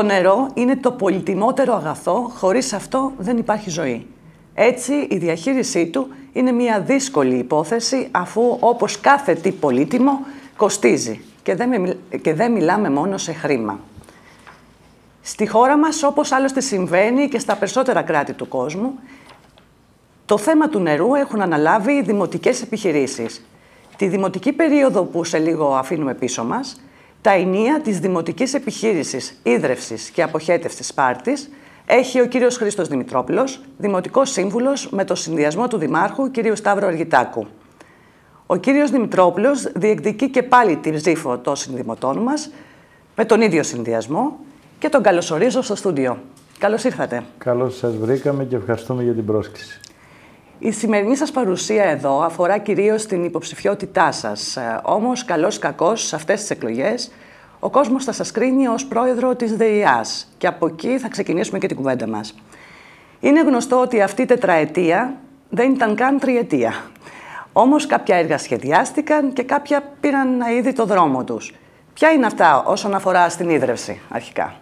Το νερό είναι το πολυτιμότερο αγαθό, χωρίς αυτό δεν υπάρχει ζωή. Έτσι, η διαχείρισή του είναι μια δύσκολη υπόθεση, αφού όπως κάθε τι πολύτιμο κοστίζει και δεν, μιλάμε μόνο σε χρήμα. Στη χώρα μας, όπως άλλωστε συμβαίνει και στα περισσότερα κράτη του κόσμου, το θέμα του νερού έχουν αναλάβει οι δημοτικές επιχειρήσεις. Τη δημοτική περίοδο που σε λίγο αφήνουμε πίσω μας, τα ενία της Δημοτικής Επιχείρησης Ίδρευσης και Αποχέτευσης Σπάρτης έχει ο κύριος Χρήστος Δημητρόπουλος, Δημοτικός Σύμβουλος με το συνδυασμό του Δημάρχου κ. Σταύρο Αργητάκου. Ο κύριος Δημητρόπουλος διεκδικεί και πάλι την ψήφο των συνδημοτών μας με τον ίδιο συνδυασμό και τον καλωσορίζω στο στούντιο. Καλώς ήρθατε. Καλώς σας βρήκαμε και ευχαριστούμε για την πρόσκληση. Η σημερινή σας παρουσία εδώ αφορά κυρίως την υποψηφιότητά σας. Ε, όμως, καλός κακός, σε αυτές τις εκλογές, ο κόσμος θα σας κρίνει ως πρόεδρο της ΔΕΙΑΣ. Και από εκεί θα ξεκινήσουμε και την κουβέντα μας. Είναι γνωστό ότι αυτή η τετραετία δεν ήταν καν τριετία. Όμως κάποια έργα σχεδιάστηκαν και κάποια πήραν ήδη το δρόμο τους. Ποια είναι αυτά όσον αφορά στην ίδρυυση αρχικά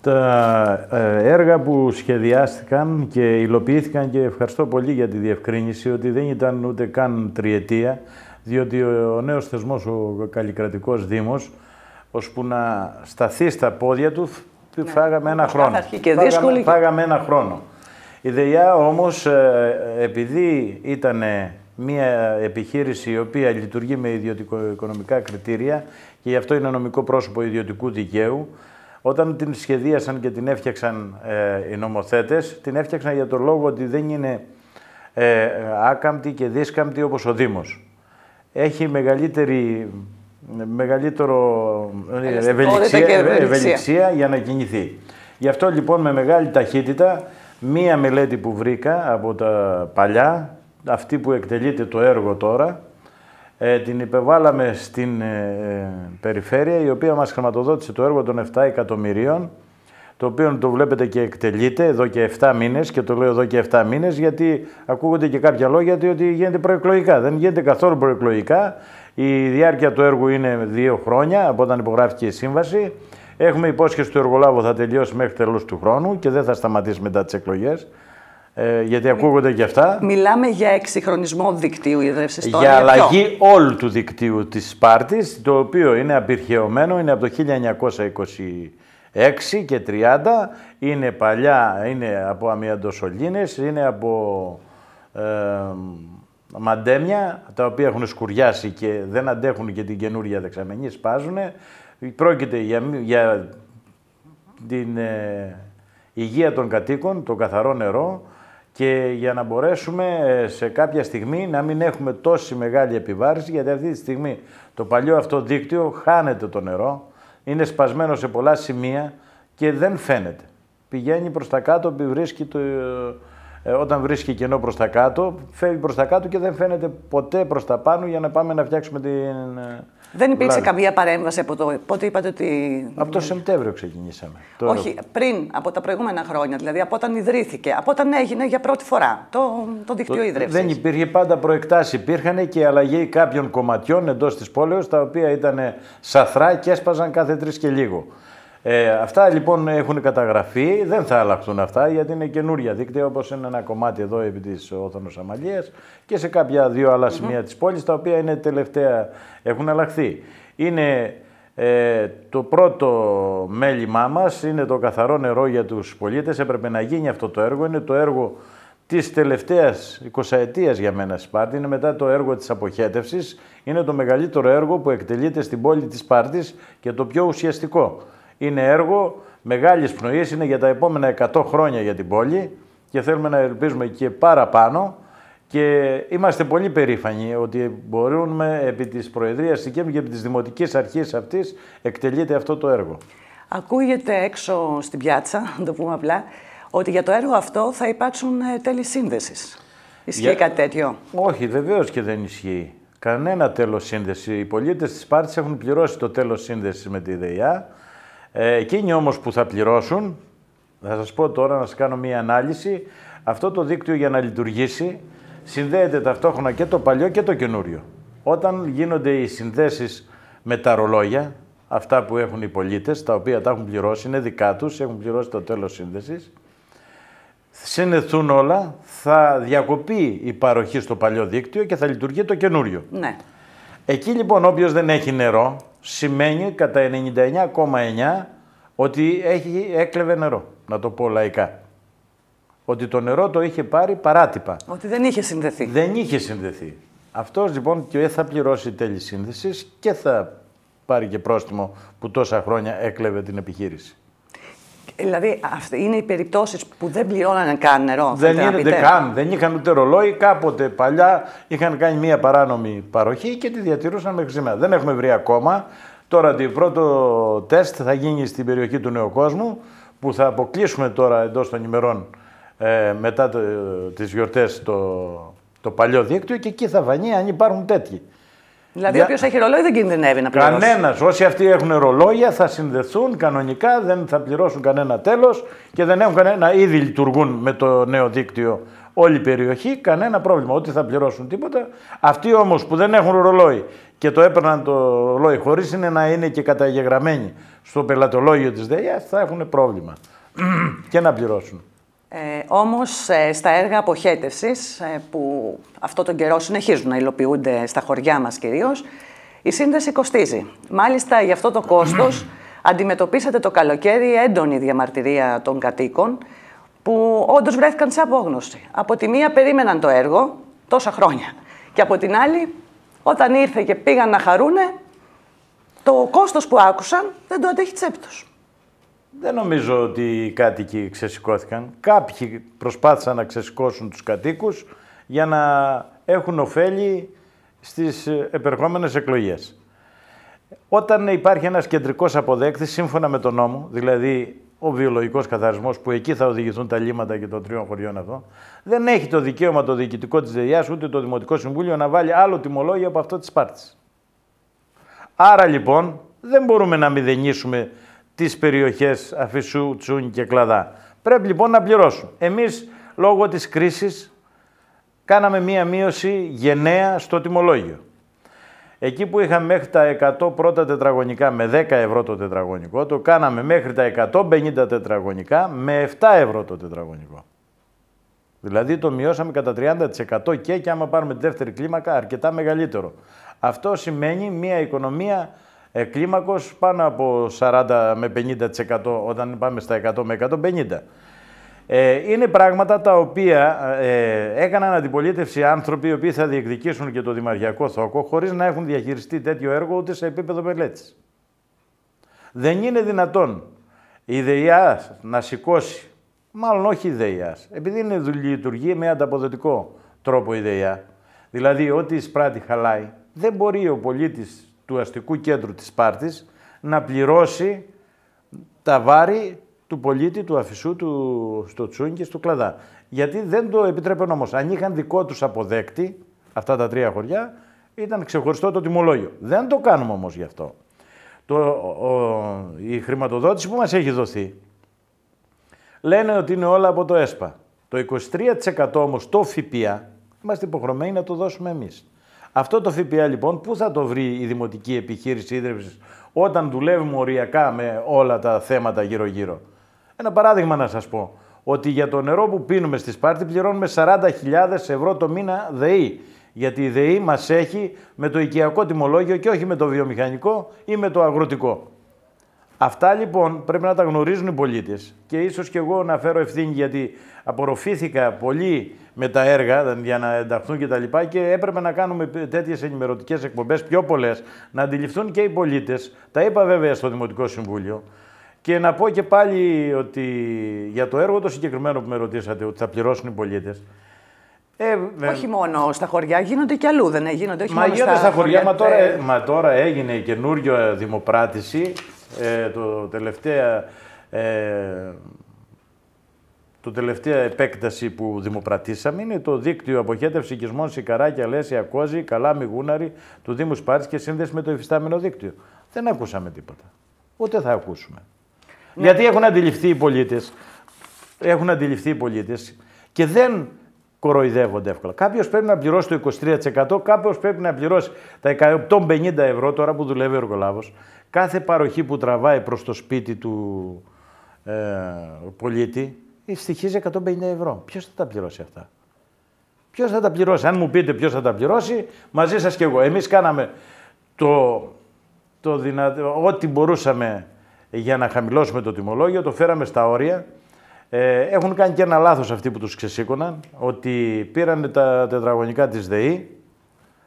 τα ε, έργα που σχεδιάστηκαν και υλοποιήθηκαν και ευχαριστώ πολύ για τη διευκρίνηση ότι δεν ήταν ούτε καν τριετία, διότι ο νέος θεσμός, ο καλλικρατικός δήμος, ώσπου να σταθεί στα πόδια του, ναι. φάγαμε ένα χρόνο. Και φάγαμε, φάγαμε ένα χρόνο. Η ΔΕΙΑ όμως, ε, επειδή ήταν μια επιχείρηση η οποία λειτουργεί με ιδιωτικο-οικονομικά κριτήρια και γι' αυτό είναι νομικό πρόσωπο ιδιωτικού δικαίου, όταν την σχεδίασαν και την έφτιαξαν ε, οι νομοθέτες, την έφτιαξαν για τον λόγο ότι δεν είναι ε, άκαμπτη και δίσκαμπτη όπως ο Δήμος. Έχει μεγαλύτερη, μεγαλύτερο ε, ευελιξία, ευελιξία για να κινηθεί. Γι' αυτό λοιπόν με μεγάλη ταχύτητα μία μελέτη που βρήκα από τα παλιά, αυτή που εκτελείται το έργο τώρα, ε, την υπεβάλαμε στην ε, περιφέρεια η οποία μας χρηματοδότησε το έργο των 7 εκατομμυρίων το οποίο το βλέπετε και εκτελείται εδώ και 7 μήνες και το λέω εδώ και 7 μήνες γιατί ακούγονται και κάποια λόγια ότι γίνεται προεκλογικά. Δεν γίνεται καθόλου προεκλογικά. Η διάρκεια του έργου είναι 2 χρόνια από όταν υπογράφηκε η σύμβαση. Έχουμε υπόσχεση του εργολάβου θα τελειώσει μέχρι τέλος του χρόνου και δεν θα σταματήσει μετά τις εκλογές. Ε, γιατί ακούγονται και αυτά. Μιλάμε για εξυγχρονισμό δικτύου ιδρύσεις τώρα. Για αλλαγή όλου του δικτύου της Σπάρτης, το οποίο είναι απειρχαιωμένο, είναι από το 1926 και 30. Είναι παλιά, είναι από αμυαντοσολίνες, είναι από ε, μαντέμια, τα οποία έχουν σκουριάσει και δεν αντέχουν και την καινούρια δεξαμενή, σπάζουν. Πρόκειται για, για την ε, υγεία των κατοίκων, το καθαρό νερό, και για να μπορέσουμε ε, σε κάποια στιγμή να μην έχουμε τόση μεγάλη επιβάρηση, γιατί αυτή τη στιγμή το παλιό αυτό δίκτυο χάνεται το νερό, είναι σπασμένο σε πολλά σημεία και δεν φαίνεται. Πηγαίνει προς τα κάτω, βρίσκει το, ε, ε, όταν βρίσκει κενό προς τα κάτω, φεύγει προς τα κάτω και δεν φαίνεται ποτέ προς τα πάνω για να πάμε να φτιάξουμε την, δεν υπήρξε καμία παρέμβαση από το. Πότε είπατε ότι. Από το Σεπτέμβριο ξεκινήσαμε. Όχι, πριν από τα προηγούμενα χρόνια, δηλαδή από όταν ιδρύθηκε, από όταν έγινε για πρώτη φορά το, το δίκτυο το... Δεν υπήρχε πάντα προεκτάσεις. Υπήρχαν και αλλαγή κάποιων κομματιών εντός της πόλεως τα οποία ήταν σαθρά και έσπαζαν κάθε τρεις και λίγο. Ε, αυτά λοιπόν έχουν καταγραφεί, δεν θα αλλάξουν αυτά γιατί είναι καινούρια δίκτυα όπως είναι ένα κομμάτι εδώ επί της Όθωνος Αμαλίας και σε κάποια δύο άλλα σημεία mm-hmm. της πόλης τα οποία είναι τελευταία έχουν αλλάχθεί. Είναι ε, το πρώτο μέλημά μας, είναι το καθαρό νερό για τους πολίτες, έπρεπε να γίνει αυτό το έργο, είναι το έργο της τελευταίας 20 ετίας για μένα Σπάρτη, είναι μετά το έργο της αποχέτευσης, είναι το μεγαλύτερο έργο που εκτελείται στην πόλη της Σπάρτης και το πιο ουσιαστικό είναι έργο μεγάλης πνοής, είναι για τα επόμενα 100 χρόνια για την πόλη και θέλουμε να ελπίζουμε και παραπάνω. Και είμαστε πολύ περήφανοι ότι μπορούμε επί της Προεδρίας και επί της Δημοτικής Αρχής αυτής εκτελείται αυτό το έργο. Ακούγεται έξω στην πιάτσα, να το πούμε απλά, ότι για το έργο αυτό θα υπάρξουν ε, τέλη σύνδεσης Ισχύει για... κάτι τέτοιο. Όχι, βεβαίως και δεν ισχύει. Κανένα τέλος σύνδεση. Οι πολίτες της Πάρτη έχουν πληρώσει το τέλος σύνδεσης με τη ΔΕΙΑ. Ε, εκείνοι όμως που θα πληρώσουν, θα σας πω τώρα να σας κάνω μία ανάλυση, αυτό το δίκτυο για να λειτουργήσει συνδέεται ταυτόχρονα και το παλιό και το καινούριο. Όταν γίνονται οι συνδέσεις με τα ρολόγια, αυτά που έχουν οι πολίτες, τα οποία τα έχουν πληρώσει, είναι δικά τους, έχουν πληρώσει το τέλος σύνδεσης, συνεθούν όλα, θα διακοπεί η παροχή στο παλιό δίκτυο και θα λειτουργεί το καινούριο. Ναι. Εκεί λοιπόν όποιος δεν έχει νερό, σημαίνει κατά 99,9 ότι έχει, έκλεβε νερό, να το πω λαϊκά. Ότι το νερό το είχε πάρει παράτυπα. Ότι δεν είχε συνδεθεί. Δεν είχε συνδεθεί. Αυτός λοιπόν και ε, θα πληρώσει τέλη σύνδεσης και θα πάρει και πρόστιμο που τόσα χρόνια έκλεβε την επιχείρηση. Δηλαδή, είναι οι περιπτώσεις που δεν πληρώνανε καν νερό. Δεν καν. Δεν είχαν ούτε ρολόι. Κάποτε παλιά είχαν κάνει μια παράνομη παροχή και τη διατηρούσαν μέχρι σήμερα. Δεν έχουμε βρει ακόμα. Τώρα το πρώτο τεστ θα γίνει στην περιοχή του Νέου Κόσμου που θα αποκλείσουμε τώρα εντός των ημερών ε, μετά ε, τις γιορτές το, παλιό δίκτυο και εκεί θα φανεί αν υπάρχουν τέτοιοι. Δηλαδή, ο όποιος έχει ρολόι δεν κινδυνεύει να πληρώσει. Κανένας. Όσοι αυτοί έχουν ρολόγια θα συνδεθούν κανονικά, δεν θα πληρώσουν κανένα τέλος και δεν έχουν κανένα. Ήδη λειτουργούν με το νέο δίκτυο όλη η περιοχή, κανένα πρόβλημα. Ότι θα πληρώσουν τίποτα. Αυτοί όμως που δεν έχουν ρολόι και το έπαιρναν το ρολόι χωρίς να είναι και καταγεγραμμένοι στο πελατολόγιο της ΔΕΙΑ, θα έχουν πρόβλημα και να πληρώσουν. Ε, όμως ε, στα έργα αποχέτευσης, ε, που αυτό τον καιρό συνεχίζουν να υλοποιούνται στα χωριά μας κυρίως, η σύνδεση κοστίζει. Μάλιστα, γι' αυτό το κόστος αντιμετωπίσατε το καλοκαίρι έντονη διαμαρτυρία των κατοίκων, που όντως βρέθηκαν σε απόγνωση. Από τη μία περίμεναν το έργο τόσα χρόνια και από την άλλη, όταν ήρθε και πήγαν να χαρούνε, το κόστος που άκουσαν δεν το αντέχει δεν νομίζω ότι οι κάτοικοι ξεσηκώθηκαν. Κάποιοι προσπάθησαν να ξεσηκώσουν τους κατοίκους για να έχουν ωφέλη στις επερχόμενες εκλογές. Όταν υπάρχει ένας κεντρικός αποδέκτης, σύμφωνα με τον νόμο, δηλαδή ο βιολογικός καθαρισμός που εκεί θα οδηγηθούν τα λίμματα και των τριών χωριών αυτό, δεν έχει το δικαίωμα το διοικητικό της ΔΕΙΑΣ ούτε το Δημοτικό Συμβούλιο να βάλει άλλο τιμολόγιο από αυτό της Σπάρτης. Άρα λοιπόν δεν μπορούμε να μηδενίσουμε τις περιοχές Αφισού, Τσούν και Κλαδά. Πρέπει λοιπόν να πληρώσουν. Εμείς λόγω της κρίσης κάναμε μία μείωση γενναία στο τιμολόγιο. Εκεί που είχαμε μέχρι τα 100 πρώτα τετραγωνικά με 10 ευρώ το τετραγωνικό, το κάναμε μέχρι τα 150 τετραγωνικά με 7 ευρώ το τετραγωνικό. Δηλαδή το μειώσαμε κατά 30% και, και άμα πάρουμε τη δεύτερη κλίμακα αρκετά μεγαλύτερο. Αυτό σημαίνει μια οικονομία ε, κλίμακος πάνω από 40 με 50% όταν πάμε στα 100 με 150. Ε, είναι πράγματα τα οποία ε, έκαναν αντιπολίτευση άνθρωποι οι οποίοι θα διεκδικήσουν και το δημαρχιακό θόκο χωρίς να έχουν διαχειριστεί τέτοιο έργο ούτε σε επίπεδο μελέτης. Δεν είναι δυνατόν η ΔΕΙΑ να σηκώσει, μάλλον όχι η ΔΕΙΑ, επειδή είναι, λειτουργεί με ανταποδοτικό τρόπο η ΔΕΙΑ, δηλαδή ό,τι εισπράττει χαλάει, δεν μπορεί ο πολίτης του αστικού κέντρου της Σπάρτης, να πληρώσει τα βάρη του πολίτη, του αφισού, του στο Τσούν και στο Κλαδά. Γιατί δεν το επιτρέπει όμως. Αν είχαν δικό τους αποδέκτη αυτά τα τρία χωριά, ήταν ξεχωριστό το τιμολόγιο. Δεν το κάνουμε όμως γι' αυτό. Το, η χρηματοδότηση που μας έχει δοθεί λένε ότι είναι όλα από το ΕΣΠΑ. Το 23% όμως το ΦΠΑ είμαστε υποχρεωμένοι να το δώσουμε εμείς. Αυτό το ΦΠΑ λοιπόν, πού θα το βρει η δημοτική επιχείρηση ίδρυψης όταν δουλεύουμε οριακά με όλα τα θέματα γύρω-γύρω. Ένα παράδειγμα να σας πω, ότι για το νερό που πίνουμε στη Σπάρτη πληρώνουμε 40.000 ευρώ το μήνα ΔΕΗ. Γιατί η ΔΕΗ μας έχει με το οικιακό τιμολόγιο και όχι με το βιομηχανικό ή με το αγροτικό. Αυτά λοιπόν πρέπει να τα γνωρίζουν οι πολίτες. Και ίσως και εγώ να φέρω ευθύνη γιατί απορροφήθηκα πολύ με τα έργα για να ενταχθούν Και, τα λοιπά και έπρεπε να κάνουμε τέτοιες ενημερωτικές εκπομπές πιο πολλές, να αντιληφθούν και οι πολίτες. Τα είπα βέβαια στο Δημοτικό Συμβούλιο. Και να πω και πάλι ότι για το έργο το συγκεκριμένο που με ρωτήσατε, ότι θα πληρώσουν οι πολίτες. Ε, όχι μόνο στα χωριά, γίνονται και αλλού, δεν γίνονται. Όχι μα μόνο στα, στα χωριά, μα, τώρα, ε. Ε, μα τώρα έγινε η καινούργια δημοπράτηση ε, το τελευταία, ε, το τελευταία επέκταση που δημοπρατήσαμε είναι το δίκτυο αποχέτευσης οικισμών Σικαράκια, Λέσια, Κόζη, Καλάμι, Γούναρη του Δήμου Σπάρτη και σύνδεση με το υφιστάμενο δίκτυο. Δεν ακούσαμε τίποτα. Ούτε θα ακούσουμε. Ναι. Γιατί έχουν αντιληφθεί οι πολίτες. Έχουν αντιληφθεί οι πολίτες και δεν κοροϊδεύονται εύκολα. Κάποιος πρέπει να πληρώσει το 23%, κάποιος πρέπει να πληρώσει τα 150 ευρώ τώρα που δουλεύει ο εργολάβος. Κάθε παροχή που τραβάει προς το σπίτι του ε, πολίτη στοιχίζει 150 ευρώ. Ποιος θα τα πληρώσει αυτά. Ποιος θα τα πληρώσει. Αν μου πείτε ποιος θα τα πληρώσει, μαζί σας και εγώ. Εμείς κάναμε το, το δυνατό, ό,τι μπορούσαμε για να χαμηλώσουμε το τιμολόγιο, το φέραμε στα όρια. Ε, έχουν κάνει και ένα λάθος αυτοί που τους ξεσήκωναν, ότι πήραν τα τετραγωνικά της ΔΕΗ,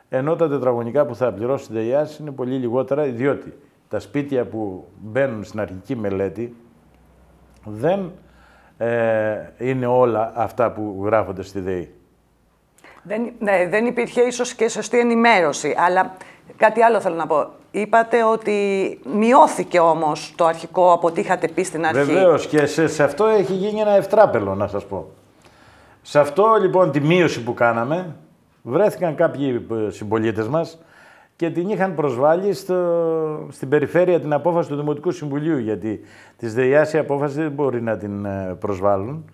ενώ τα τετραγωνικά που θα πληρώσει η ΔΕΗ είναι πολύ λιγότερα, διότι τα σπίτια που μπαίνουν στην αρχική μελέτη δεν ε, είναι όλα αυτά που γράφονται στη ΔΕΗ. Δεν, ναι, δεν υπήρχε ίσως και σωστή ενημέρωση, αλλά κάτι άλλο θέλω να πω. Είπατε ότι μειώθηκε όμως το αρχικό από ό,τι είχατε πει στην αρχή. Βεβαίως και σε, σε αυτό έχει γίνει ένα ευτράπελο να σας πω. Σε αυτό λοιπόν τη μείωση που κάναμε βρέθηκαν κάποιοι ε, συμπολίτες μας και την είχαν προσβάλει στο, στην περιφέρεια την απόφαση του Δημοτικού Συμβουλίου, γιατί τη ΔΕΙΑΣ η απόφαση δεν μπορεί να την ε, προσβάλλουν.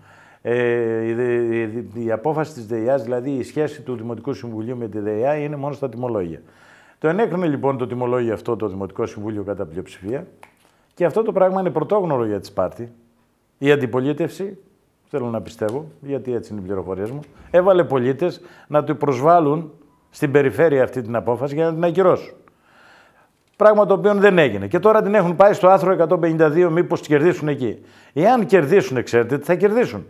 Ε, η, η, απόφαση της ΔΕΙΑΣ, δηλαδή η σχέση του Δημοτικού Συμβουλίου με τη ΔΕΙΑ, είναι μόνο στα τιμολόγια. Το ενέκρινε λοιπόν το τιμολόγιο αυτό το Δημοτικό Συμβούλιο κατά πλειοψηφία και αυτό το πράγμα είναι πρωτόγνωρο για τη Σπάρτη. Η αντιπολίτευση, θέλω να πιστεύω, γιατί έτσι είναι οι πληροφορίες μου, έβαλε πολίτες να του προσβάλλουν στην περιφέρεια αυτή την απόφαση για να την ακυρώσουν. Πράγμα το οποίο δεν έγινε. Και τώρα την έχουν πάει στο άθρο 152, μήπω κερδίσουν εκεί. Εάν κερδίσουν, ξέρετε τι θα κερδίσουν.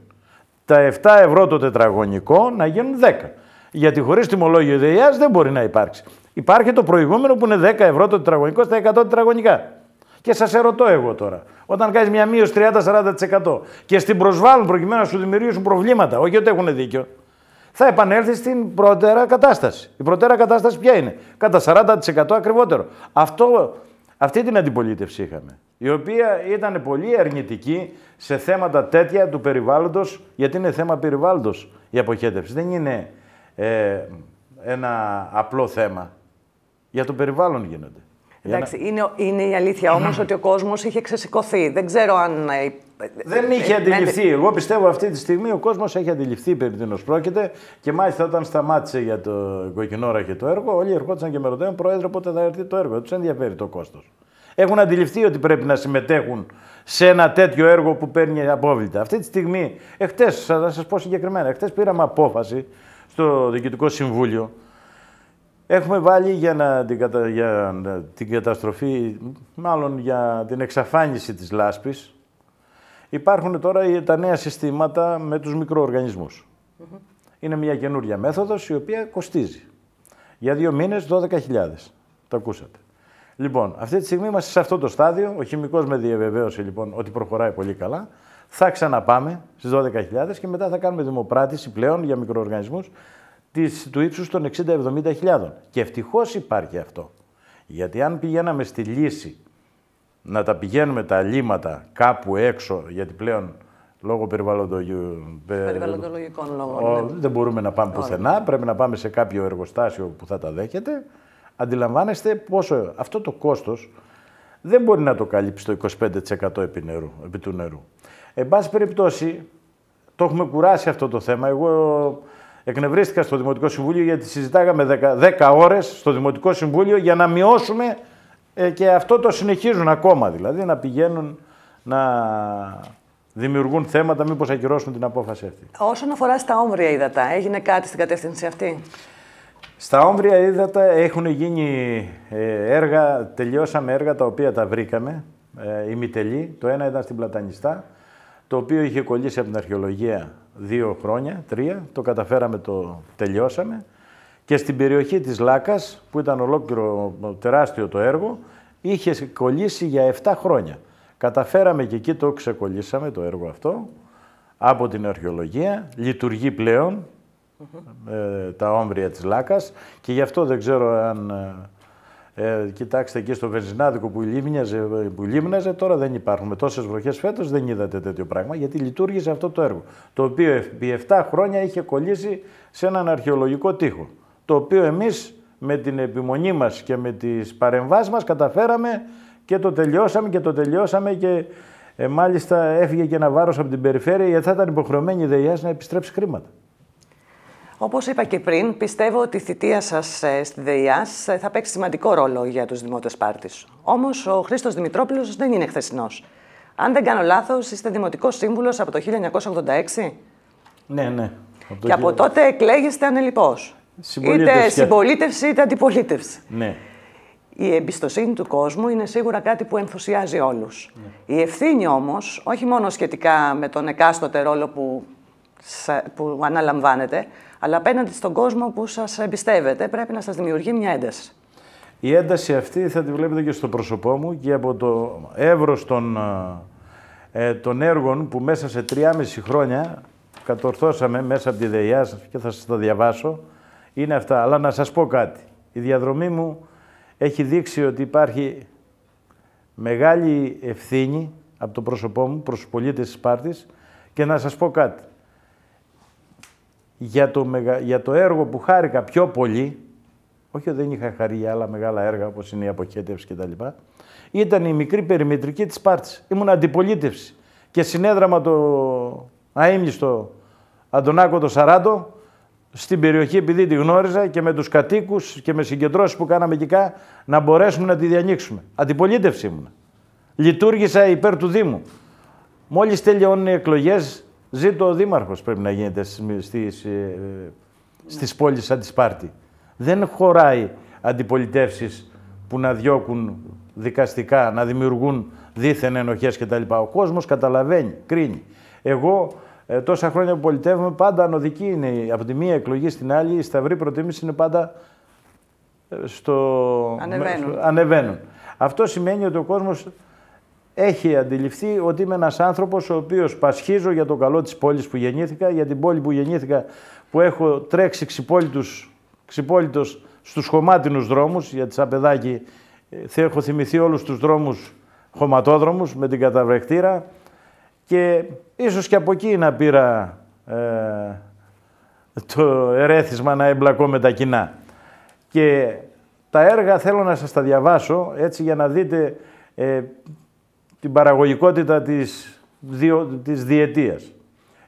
Τα 7 ευρώ το τετραγωνικό να γίνουν 10. Γιατί χωρίς τιμολόγιο ιδεά δεν μπορεί να υπάρξει. Υπάρχει το προηγούμενο που είναι 10 ευρώ το τετραγωνικό στα 100 τετραγωνικά. Και σας ερωτώ εγώ τώρα, όταν κάνεις μια μείωση 30-40% και στην προσβάλλουν προκειμένου να σου δημιουργήσουν προβλήματα, όχι ότι έχουν δίκιο, θα επανέλθει στην πρώτερα κατάσταση. Η πρώτερα κατάσταση ποια είναι, κατά 40% ακριβότερο. Αυτό, αυτή την αντιπολίτευση είχαμε, η οποία ήταν πολύ αρνητική σε θέματα τέτοια του περιβάλλοντος, γιατί είναι θέμα περιβάλλοντος η αποχέτευση. Δεν είναι ε, ένα απλό θέμα. Για το περιβάλλον γίνονται. Εντάξει, να... είναι, η αλήθεια όμως ότι ο κόσμος είχε ξεσηκωθεί. Δεν ξέρω αν. Ε, Δεν ε, είχε ε, αντιληφθεί. Εγώ πιστεύω αυτή τη στιγμή ο κόσμος έχει αντιληφθεί περί τίνος πρόκειται και μάλιστα όταν σταμάτησε για το και το έργο, όλοι ερχόντουσαν και με ρωτάνε Πρόεδρε, πότε θα έρθει το έργο. Τους ενδιαφέρει το κόστος. Έχουν αντιληφθεί ότι πρέπει να συμμετέχουν σε ένα τέτοιο έργο που παίρνει απόβλητα. Αυτή τη στιγμή, εχθές, θα σας πω συγκεκριμένα, εχθές πήραμε απόφαση στο Διοικητικό Συμβούλιο Έχουμε βάλει για, την, για την καταστροφή, μάλλον για την εξαφάνιση της λάσπης. Υπάρχουν τώρα τα νέα συστήματα με τους μικροοργανισμους Είναι μια καινούρια μέθοδος η οποία κοστίζει. Για δύο μήνες 12.000. Το ακούσατε. Λοιπόν, αυτή τη στιγμή είμαστε σε αυτό το στάδιο. Ο χημικός με διαβεβαίωσε λοιπόν ότι προχωράει πολύ καλά. Θα ξαναπάμε στις 12.000 και μετά θα κάνουμε δημοπράτηση πλέον για μικροοργανισμούς της, του ύψους των 60-70 χιλιάδων. Και ευτυχώς υπάρχει αυτό. Γιατί αν πηγαίναμε στη λύση να τα πηγαίνουμε τα λύματα κάπου έξω, γιατί πλέον λόγω περιβαλλοντολογικών λόγων. Ναι. Δεν μπορούμε να πάμε πουθενά, πρέπει να πάμε σε κάποιο εργοστάσιο που θα τα δέχεται. Αντιλαμβάνεστε πόσο αυτό το κόστος δεν μπορεί να το καλύψει το 25% επί, επί του νερού. Εν πάση περιπτώσει, το έχουμε κουράσει αυτό το θέμα. Εγώ Εκνευρίστηκα στο Δημοτικό Συμβούλιο γιατί συζητάγαμε 10, 10 ώρες στο Δημοτικό Συμβούλιο για να μειώσουμε ε, και αυτό το συνεχίζουν ακόμα δηλαδή να πηγαίνουν να δημιουργούν θέματα μήπως ακυρώσουν την απόφαση αυτή. Όσον αφορά στα όμβρια ύδατα, έγινε κάτι στην κατεύθυνση αυτή. Στα όμβρια ύδατα έχουν γίνει ε, έργα, τελειώσαμε έργα τα οποία τα βρήκαμε, ε, ημιτελή. Το ένα ήταν στην Πλατανιστά, το οποίο είχε κολλήσει από την αρχαιολογία δύο χρόνια, τρία, το καταφέραμε, το τελειώσαμε. Και στην περιοχή της Λάκας, που ήταν ολόκληρο τεράστιο το έργο, είχε κολλήσει για 7 χρόνια. Καταφέραμε και εκεί το ξεκολλήσαμε το έργο αυτό από την αρχαιολογία, λειτουργεί πλέον, ε, τα όμβρια της Λάκας και γι' αυτό δεν ξέρω αν ε, ε, κοιτάξτε εκεί στο Βενζινάδικο που λίμνιαζε, που λίμναζε, τώρα δεν υπάρχουν. Με τόσες βροχές φέτος δεν είδατε τέτοιο πράγμα, γιατί λειτουργήσε αυτό το έργο, το οποίο επί 7 χρόνια είχε κολλήσει σε έναν αρχαιολογικό τοίχο, το οποίο εμείς με την επιμονή μας και με τις παρεμβάσεις μας καταφέραμε και το τελειώσαμε και το τελειώσαμε και ε, μάλιστα έφυγε και ένα βάρος από την περιφέρεια γιατί θα ήταν υποχρεωμένη η ΔΕΙΑΣ να επιστρέψει χρήματα. Όπως είπα και πριν, πιστεύω ότι η θητεία σας ε, στη ΔΕΙΑ ε, θα παίξει σημαντικό ρόλο για τους δημότες πάρτης. Όμως ο Χρήστος Δημητρόπουλος δεν είναι χθεσινός. Αν δεν κάνω λάθος, είστε δημοτικός σύμβουλος από το 1986. Ναι, ναι. και από τότε εκλέγεστε ανελειπώς. Είτε συμπολίτευση είτε αντιπολίτευση. Ναι. Η εμπιστοσύνη του κόσμου είναι σίγουρα κάτι που ενθουσιάζει όλους. Ναι. Η ευθύνη όμως, όχι μόνο σχετικά με τον εκάστοτε ρόλο που που αναλαμβάνετε, αλλά απέναντι στον κόσμο που σας εμπιστεύεται πρέπει να σας δημιουργεί μια ένταση. Η ένταση αυτή θα τη βλέπετε και στο πρόσωπό μου και από το εύρος των, ε, ε, των έργων που μέσα σε 3,5 χρόνια κατορθώσαμε μέσα από τη ΔΕΙΑ και θα σας τα διαβάσω, είναι αυτά. Αλλά να σας πω κάτι. Η διαδρομή μου έχει δείξει ότι υπάρχει μεγάλη ευθύνη από το πρόσωπό μου προς τους πολίτες της Σπάρτης και να σας πω κάτι για το, για το έργο που χάρηκα πιο πολύ, όχι ότι δεν είχα χαρεί για άλλα μεγάλα έργα όπως είναι η αποχέτευση κτλ. Ήταν η μικρή περιμετρική της Πάρτης. Ήμουν αντιπολίτευση και συνέδραμα το αείμνηστο Αντωνάκο το Σαράντο στην περιοχή επειδή τη γνώριζα και με τους κατοίκους και με συγκεντρώσεις που κάναμε εκεί να μπορέσουμε να τη διανοίξουμε. Αντιπολίτευση ήμουν. Λειτουργήσα υπέρ του Δήμου. Μόλις τελειώνουν οι εκλογές Ζήτω ο Δήμαρχος πρέπει να γίνεται στις ε, στις πόλεις σαν της Σπάρτη. Δεν χωράει αντιπολιτεύσεις που να διώκουν δικαστικά, να δημιουργούν δίθεν ενοχές κτλ. Ο κόσμος καταλαβαίνει, κρίνει. Εγώ ε, τόσα χρόνια που πολιτεύομαι πάντα ανωδική είναι από τη μία εκλογή στην άλλη, η σταυρή προτίμηση είναι πάντα ε, στο... Ανεβαίνουν. Ανεβαίνουν. Αυτό σημαίνει ότι ο κόσμος έχει αντιληφθεί ότι είμαι ένας άνθρωπος ο οποίος πασχίζω για το καλό της πόλης που γεννήθηκα, για την πόλη που γεννήθηκα που έχω τρέξει ξυπόλυτος, ξυπόλυτος στους χωμάτινους δρόμους, γιατί σαν παιδάκι ε, έχω θυμηθεί όλους τους δρόμους χωματόδρομους με την καταβρεχτήρα και ίσως και από εκεί να πήρα ε, το ερέθισμα να εμπλακώ με τα κοινά. Και τα έργα θέλω να σας τα διαβάσω έτσι για να δείτε ε, την παραγωγικότητα της, διο, της διετίας.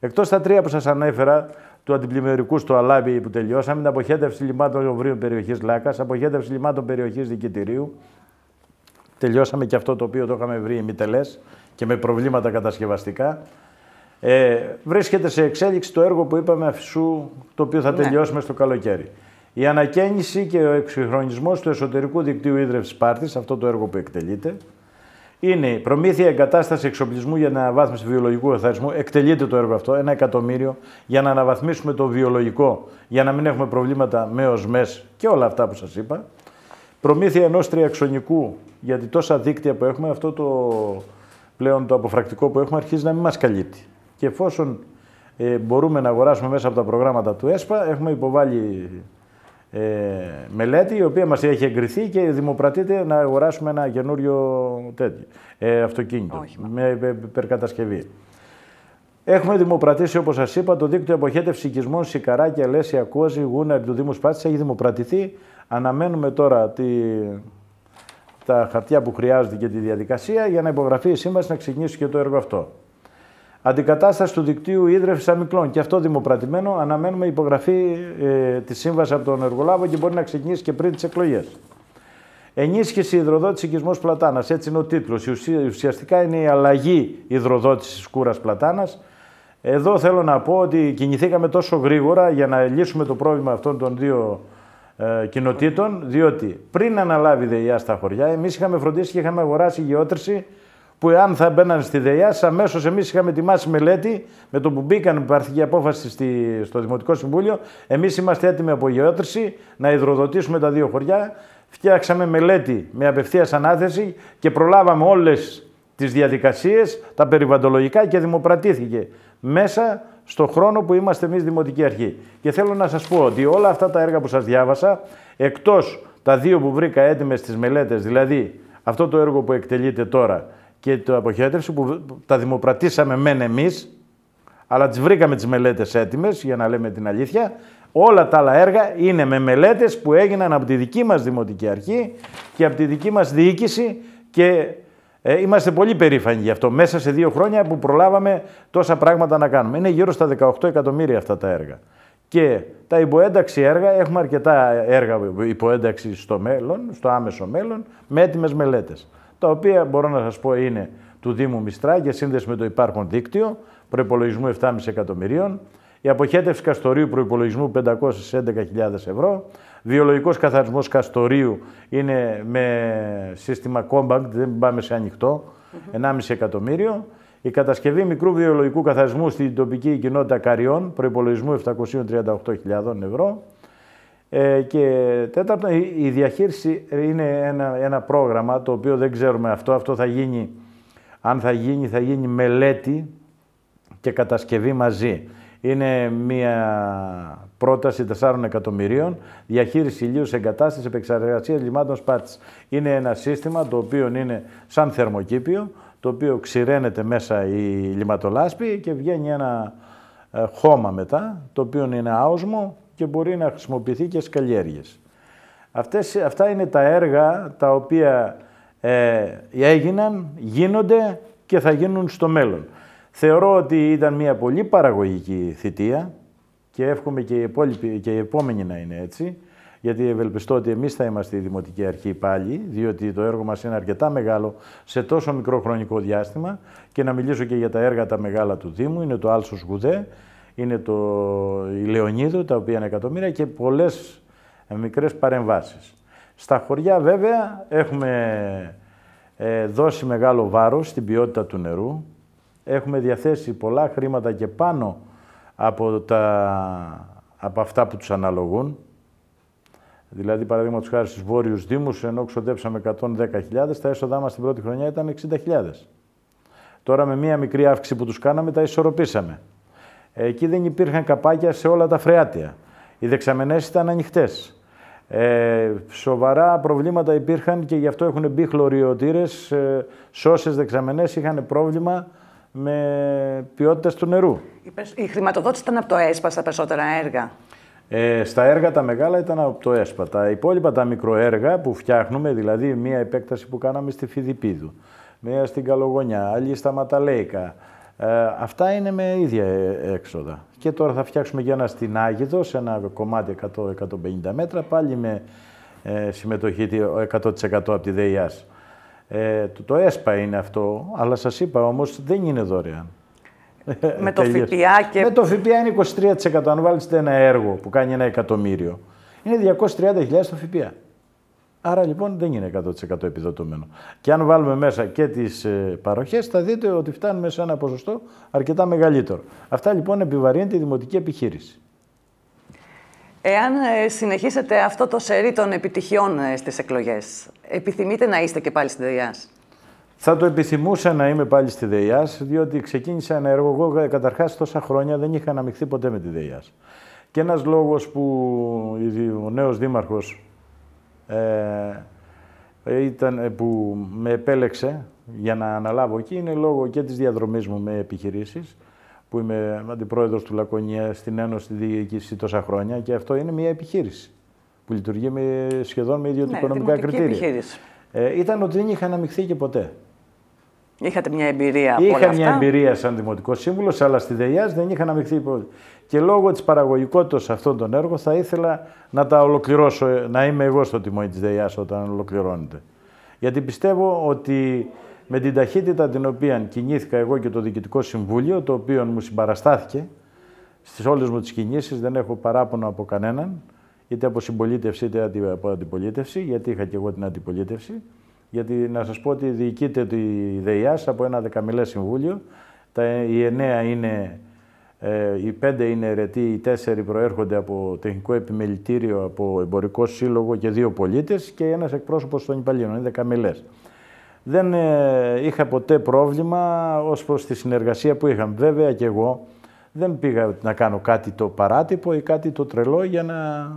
Εκτός τα τρία που σας ανέφερα, του αντιπλημμυρικού στο Αλάβι που τελειώσαμε, την αποχέτευση λιμάτων ομβρίων περιοχής Λάκας, αποχέτευση λιμάτων περιοχής Δικητηρίου, τελειώσαμε και αυτό το οποίο το είχαμε βρει Μιτελές, και με προβλήματα κατασκευαστικά. Ε, βρίσκεται σε εξέλιξη το έργο που είπαμε αφισού, το οποίο θα ναι. τελειώσουμε στο καλοκαίρι. Η ανακαίνιση και ο εξυγχρονισμός του εσωτερικού δικτύου ίδρευσης Πάρτης, αυτό το έργο που εκτελείται, είναι προμήθεια εγκατάσταση εξοπλισμού για αναβάθμιση βιολογικού εθαρισμού. Εκτελείται το έργο αυτό, ένα εκατομμύριο, για να αναβαθμίσουμε το βιολογικό, για να μην έχουμε προβλήματα με οσμές και όλα αυτά που σας είπα. Προμήθεια ενός τριαξονικού, γιατί τόσα δίκτυα που έχουμε, αυτό το πλέον το αποφρακτικό που έχουμε αρχίζει να μην μας καλύπτει. Και εφόσον ε, μπορούμε να αγοράσουμε μέσα από τα προγράμματα του ΕΣΠΑ, έχουμε υποβάλει ε, μελέτη η οποία μας έχει εγκριθεί και δημοπρατείται να αγοράσουμε ένα καινούριο τέτοιο, ε, αυτοκίνητο με υπερκατασκευή. Έχουμε δημοπρατήσει, όπως σας είπα, το δίκτυο αποχέτευση οικισμών Σικαράκια, Αλέσια, Κόζη, Γούναρ του Δήμου Σπάτης. Έχει δημοπρατηθεί. Αναμένουμε τώρα τη... τα χαρτιά που χρειάζονται και τη διαδικασία για να υπογραφεί η σύμβαση να ξεκινήσει και το έργο αυτό. Αντικατάσταση του δικτύου ίδρυυσης αμυκλών. Και αυτό δημοπρατημένο. Αναμένουμε υπογραφή ε, της σύμβασης από τον εργολάβο και μπορεί να ξεκινήσει και πριν τις εκλογές. Ενίσχυση υδροδότησης οικισμός πλατάνας. Έτσι είναι ο τίτλος. Ουσιαστικά είναι η αλλαγή υδροδότησης κούρας πλατάνας. Εδώ θέλω να πω ότι κινηθήκαμε τόσο γρήγορα για να λύσουμε το πρόβλημα αυτών των δύο ε, κοινοτήτων, διότι πριν αναλάβει η ΔΕΙΑ στα χωριά, εμείς είχαμε φροντίσει και είχαμε αγοράσει γεώτρηση που αν θα μπαίναν στη ΔΕΙΑΣ, αμέσως εμείς είχαμε ετοιμάσει μελέτη με το που μπήκαν η απόφαση στη, στο Δημοτικό Συμβούλιο. Εμείς είμαστε έτοιμοι από γεώτρηση να υδροδοτήσουμε τα δύο χωριά. Φτιάξαμε μελέτη με απευθείας ανάθεση και προλάβαμε όλες τις διαδικασίες, τα περιβαντολογικά και δημοπρατήθηκε μέσα στο χρόνο που είμαστε εμείς Δημοτική Αρχή. Και θέλω να σας πω ότι όλα αυτά τα έργα που σας διάβασα, εκτός τα δύο που βρήκα έτοιμες στι μελέτες, δηλαδή αυτό το έργο που εκτελείται τώρα και το αποχέτευση που τα δημοπρατήσαμε μεν εμείς, αλλά τις βρήκαμε τις μελέτες έτοιμες για να λέμε την αλήθεια. Όλα τα άλλα έργα είναι με μελέτες που έγιναν από τη δική μας Δημοτική Αρχή και από τη δική μας διοίκηση και ε, είμαστε πολύ περήφανοι γι' αυτό. Μέσα σε δύο χρόνια που προλάβαμε τόσα πράγματα να κάνουμε. Είναι γύρω στα 18 εκατομμύρια αυτά τα έργα. Και τα υποένταξη έργα, έχουμε αρκετά έργα υποένταξη στο μέλλον, στο άμεσο μέλλον, με έτοιμες μελέτες τα οποία μπορώ να σας πω είναι του Δήμου Μιστρά για σύνδεση με το υπάρχον δίκτυο προπολογισμού 7,5 εκατομμυρίων, η αποχέτευση καστορίου προπολογισμού 511.000 ευρώ, βιολογικός καθαρισμός καστορίου είναι με σύστημα compact, δεν πάμε σε ανοιχτό, 1,5 εκατομμύριο, η κατασκευή μικρού βιολογικού καθαρισμού στην τοπική κοινότητα Καριών, προπολογισμού 738.000 ευρώ, ε, και τέταρτον, η διαχείριση είναι ένα, ένα πρόγραμμα το οποίο δεν ξέρουμε αυτό. Αυτό θα γίνει, αν θα γίνει, θα γίνει μελέτη και κατασκευή μαζί. Είναι μια πρόταση 4 εκατομμυρίων, διαχείριση ηλίου σε εγκατάστασης επεξεργασία λιμάτων σπάτης. Είναι ένα σύστημα το οποίο είναι σαν θερμοκήπιο, το οποίο ξηραίνεται μέσα η λιματολάσπη και βγαίνει ένα ε, χώμα μετά, το οποίο είναι άοσμο, και μπορεί να χρησιμοποιηθεί και στις καλλιέργειες. Αυτές, αυτά είναι τα έργα τα οποία ε, έγιναν, γίνονται και θα γίνουν στο μέλλον. Θεωρώ ότι ήταν μια πολύ παραγωγική θητεία και εύχομαι και η, και επόμενη να είναι έτσι, γιατί ευελπιστώ ότι εμείς θα είμαστε η Δημοτική Αρχή πάλι, διότι το έργο μας είναι αρκετά μεγάλο σε τόσο μικρό χρονικό διάστημα και να μιλήσω και για τα έργα τα μεγάλα του Δήμου, είναι το Άλσος Γουδέ, είναι το, η τα οποία είναι εκατομμύρια και πολλές ε, μικρές παρεμβάσεις. Στα χωριά βέβαια έχουμε ε, δώσει μεγάλο βάρος στην ποιότητα του νερού. Έχουμε διαθέσει πολλά χρήματα και πάνω από, τα, από αυτά που τους αναλογούν. Δηλαδή, παραδείγματος χάρη στους βόρειους Δήμους, ενώ ξοδέψαμε 110.000, τα έσοδά μας την πρώτη χρονιά ήταν 60.000. Τώρα, με μία μικρή αύξηση που τους κάναμε, τα ισορροπήσαμε. Εκεί δεν υπήρχαν καπάκια σε όλα τα φρεάτια. Οι δεξαμενές ήταν ανοιχτές. Ε, σοβαρά προβλήματα υπήρχαν και γι' αυτό έχουν μπει χλωριωτήρες. Ε, σε δεξαμενές είχαν πρόβλημα με ποιότητας του νερού. Η χρηματοδότηση ήταν από το ΕΣΠΑ στα περισσότερα έργα. Ε, στα έργα τα μεγάλα ήταν από το ΕΣΠΑ. Τα υπόλοιπα τα μικροέργα που φτιάχνουμε, δηλαδή μία επέκταση που κάναμε στη Φιδιπίδου, μία στην Καλογονιά, άλλη στα Ματαλέικα, ε, αυτά είναι με ίδια ε, έξοδα. Και τώρα θα φτιάξουμε και ένα στην Άγιδο, σε ένα κομμάτι 100-150 μέτρα, πάλι με ε, συμμετοχή 100% από τη ΔΕΙΑΣ. Ε, το, ΕΣΠΑ είναι αυτό, αλλά σας είπα όμως δεν είναι δωρεάν. Με το ΦΠΑ και... Με το ΦΠΑ είναι 23%. Αν βάλετε ένα έργο που κάνει ένα εκατομμύριο, είναι 230.000 το ΦΠΑ. Άρα λοιπόν δεν είναι 100% επιδοτούμενο. Και αν βάλουμε μέσα και τις ε, παροχές, θα δείτε ότι φτάνουμε σε ένα ποσοστό αρκετά μεγαλύτερο. Αυτά λοιπόν επιβαρύνει τη δημοτική επιχείρηση. Εάν ε, συνεχίσετε αυτό το σερί των επιτυχιών ε, στις εκλογές, επιθυμείτε να είστε και πάλι στη ΔΕΙΑΣ. Θα το επιθυμούσα να είμαι πάλι στη ΔΕΙΑΣ, διότι ξεκίνησα ένα έργο. Εγώ καταρχάς τόσα χρόνια δεν είχα αναμειχθεί ποτέ με τη ΔΕΙΑΣ. Και ένας λόγος που ο νέος Δήμαρχος. Ε, ήταν, ε, που με επέλεξε για να αναλάβω εκεί είναι λόγω και της διαδρομής μου με επιχειρήσεις που είμαι αντιπρόεδρος του Λακωνία στην Ένωση Διοίκηση τόσα χρόνια και αυτό είναι μια επιχείρηση που λειτουργεί με, σχεδόν με ιδιωτικονομικά ναι, κριτήρια. Ε, ήταν ότι δεν είχα αναμειχθεί και ποτέ. Είχατε μια εμπειρία από Είχα μια εμπειρία σαν δημοτικός σύμβουλος, αλλά στη ΔΕΙΑΣ δεν είχα να μειχθεί υπόλοιπη. Και λόγω της παραγωγικότητας αυτών των έργων θα ήθελα να τα ολοκληρώσω, να είμαι εγώ στο τιμό της ΔΕΙΑΣ όταν ολοκληρώνεται. Γιατί πιστεύω ότι με την ταχύτητα την οποία κινήθηκα εγώ και το Διοικητικό Συμβούλιο, το οποίο μου συμπαραστάθηκε στις όλες μου τις κινήσεις, δεν έχω παράπονο από κανέναν, είτε από συμπολίτευση είτε από αντιπολίτευση, γιατί είχα και εγώ την αντιπολίτευση γιατί να σας πω ότι διοικείται τη ΔΕΙΑΣ από ένα δεκαμιλές συμβούλιο, τα, οι εννέα είναι, ε, οι πέντε είναι αιρετοί, οι τέσσερι προέρχονται από τεχνικό επιμελητήριο, από εμπορικό σύλλογο και δύο πολίτες και ένας εκπρόσωπος των υπαλλήλων, είναι δεκαμιλές. Δεν ε, είχα ποτέ πρόβλημα ως προς τη συνεργασία που είχαμε. Βέβαια και εγώ δεν πήγα να κάνω κάτι το παράτυπο ή κάτι το τρελό για να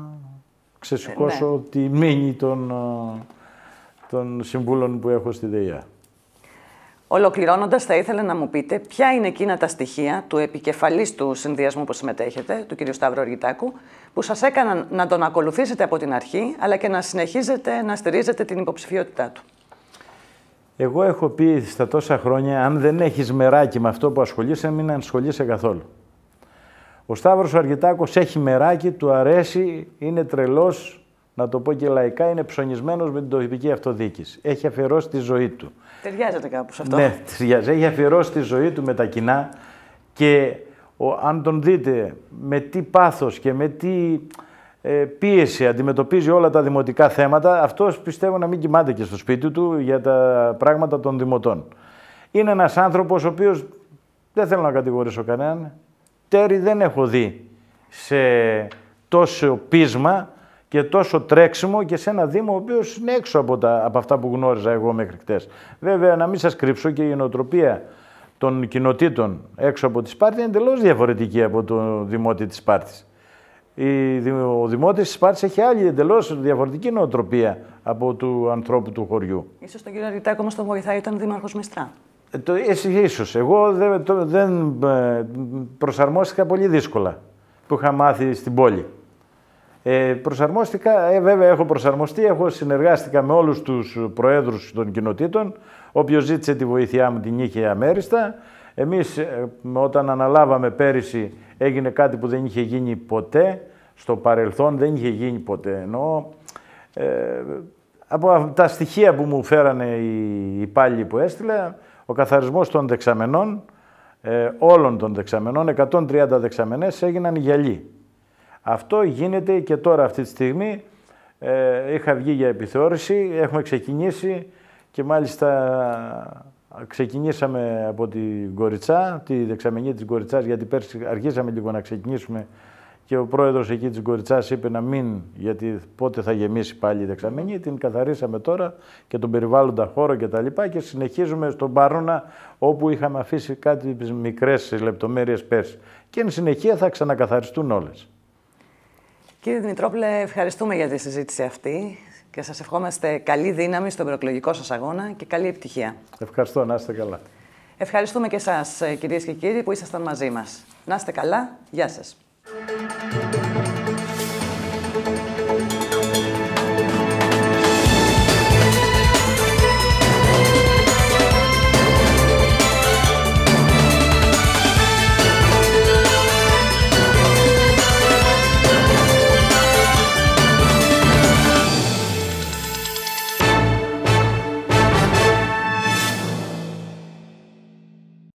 ξεσηκώσω ε, ναι. τη μήνυ των ε, των συμβούλων που έχω στη ΔΕΙΑ. Ολοκληρώνοντας, θα ήθελα να μου πείτε ποια είναι εκείνα τα στοιχεία του επικεφαλής του συνδυασμού που συμμετέχετε, του κ. Σταύρο Αργητάκου, που σας έκαναν να τον ακολουθήσετε από την αρχή, αλλά και να συνεχίζετε να στηρίζετε την υποψηφιότητά του. Εγώ έχω πει στα τόσα χρόνια, αν δεν έχεις μεράκι με αυτό που ασχολείσαι, μην ασχολείσαι καθόλου. Ο Σταύρος Αργητάκος έχει μεράκι, του αρέσει, είναι τρελός, να το πω και λαϊκά, είναι ψωνισμένος με την τοπική αυτοδιοίκηση. Έχει αφιερώσει τη ζωή του. Ταιριάζεται κάπου σε αυτό. Ναι, ταιριάζει. Έχει αφιερώσει τη ζωή του με τα κοινά και ο, αν τον δείτε με τι πάθος και με τι ε, πίεση αντιμετωπίζει όλα τα δημοτικά θέματα, αυτός πιστεύω να μην κοιμάται και στο σπίτι του για τα πράγματα των δημοτών. Είναι ένας άνθρωπος ο οποίος, δεν θέλω να κατηγορήσω κανέναν, τέρι δεν έχω δει σε τόσο πείσμα και τόσο τρέξιμο και σε ένα Δήμο ο οποίος είναι έξω από, τα, από αυτά που γνώριζα εγώ μέχρι χτες. Βέβαια, να μην σας κρύψω και η νοοτροπία των κοινοτήτων έξω από τη Σπάρτη είναι εντελώς διαφορετική από το Δημότη της Σπάρτης. Ο Δημότης της Σπάρτης έχει άλλη εντελώς διαφορετική νοοτροπία από του ανθρώπου του χωριού. σω τον κύριο Ρητάκο όμω τον βοηθάει, ήταν δήμαρχος Μιστρά. Ε, ε Εγώ δεν, δεν προσαρμόστηκα πολύ δύσκολα που είχα μάθει στην πόλη. Ε, προσαρμόστηκα, ε, βέβαια έχω προσαρμοστεί, έχω συνεργάστηκα με όλους τους προέδρους των κοινοτήτων, όποιος ζήτησε τη βοήθειά μου την είχε αμέριστα. Εμείς ε, όταν αναλάβαμε πέρυσι έγινε κάτι που δεν είχε γίνει ποτέ, στο παρελθόν δεν είχε γίνει ποτέ. Ενώ ε, από τα στοιχεία που μου φέρανε οι υπάλληλοι που έστειλα, ο καθαρισμός των δεξαμενών, ε, όλων των δεξαμενών, 130 δεξαμενές έγιναν γυαλί. Αυτό γίνεται και τώρα αυτή τη στιγμή. Ε, είχα βγει για επιθεώρηση, έχουμε ξεκινήσει και μάλιστα ξεκινήσαμε από την Κοριτσά, τη δεξαμενή της Κοριτσάς, γιατί πέρσι αρχίσαμε λίγο να ξεκινήσουμε και ο πρόεδρος εκεί της Κοριτσάς είπε να μην, γιατί πότε θα γεμίσει πάλι η δεξαμενή. Την καθαρίσαμε τώρα και τον περιβάλλοντα χώρο και τα λοιπά και συνεχίζουμε στον Παρούνα όπου είχαμε αφήσει κάτι τις μικρές λεπτομέρειες πέρσι. Και εν συνεχεία θα ξανακαθαριστούν όλες. Κύριε Δημητρόπουλε, ευχαριστούμε για τη συζήτηση αυτή και σας ευχόμαστε καλή δύναμη στον προεκλογικό σας αγώνα και καλή επιτυχία. Ευχαριστώ, να είστε καλά. Ευχαριστούμε και εσάς ε, κυρίες και κύριοι που ήσασταν μαζί μας. Να είστε καλά, γεια σας.